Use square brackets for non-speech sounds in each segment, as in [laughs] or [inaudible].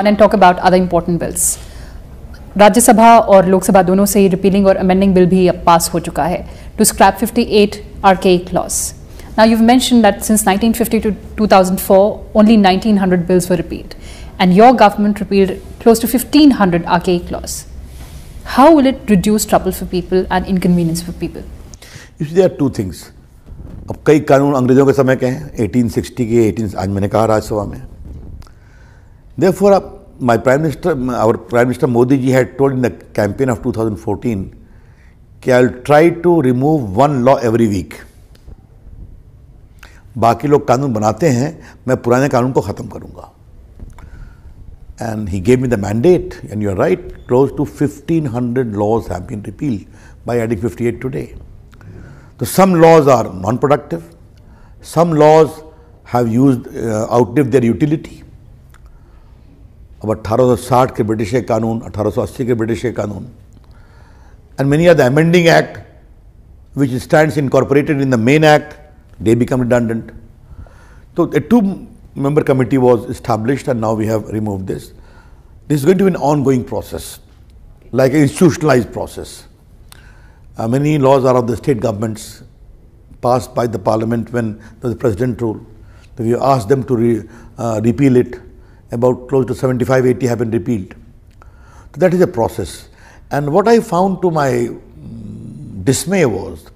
on and talk about other important bills. राज्य सभा और लोकसभा दोनों से ही रिपीलिंग और अमेंडिंग बिल भी अब पास हो चुका है to scrap 58 archaic laws. Now you've mentioned that since 1950 to 2004, only 1900 bills were repealed, and your government repealed close to 1500 archaic laws. How will it reduce trouble for people and inconvenience for people? You see, there are two things. अब कई कानून अंग्रेजों के समय के हैं 1860 के 18 आज मैंने कहा राज्यसभा में Therefore, uh, my Prime Minister, our Prime Minister Modi ji had told in the campaign of 2014, ki I'll try to remove one law every week. बाकी log kanun banate hain main purane kanun ko khatam karunga and he gave me the mandate and you are right close to 1500 laws have been repealed by adding 58 today. So some laws are non-productive, some laws have used uh, outlived their utility, About 1860 के British के कानून 1880 के British and many other amending acts, which stands incorporated in the main act they become redundant so a two member committee was established and now we have removed this this is going to be an ongoing process like an institutionalized process uh, many laws are of the state governments passed by the parliament when the president ruled so we asked them to uh, repeal it about close to 75 80 have been repealed. So that is a process. And what I found to my mm, dismay was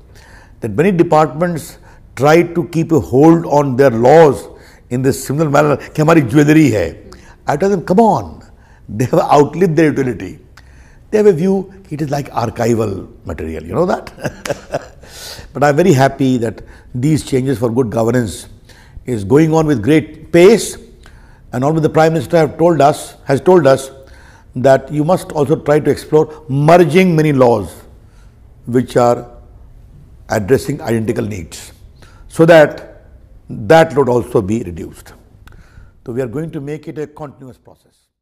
that many departments tried to keep a hold on their laws in this similar manner कि हमारी jewellery है I told them, come on, [laughs] they have outlived their utility. They have a view, it is like archival material, you know that? [laughs] but I'm very happy that these changes for good governance is going on with great pace and also, the Prime Minister have told us, has told us that you must also try to explore merging many laws which are addressing identical needs so that that load also be reduced. So, we are going to make it a continuous process.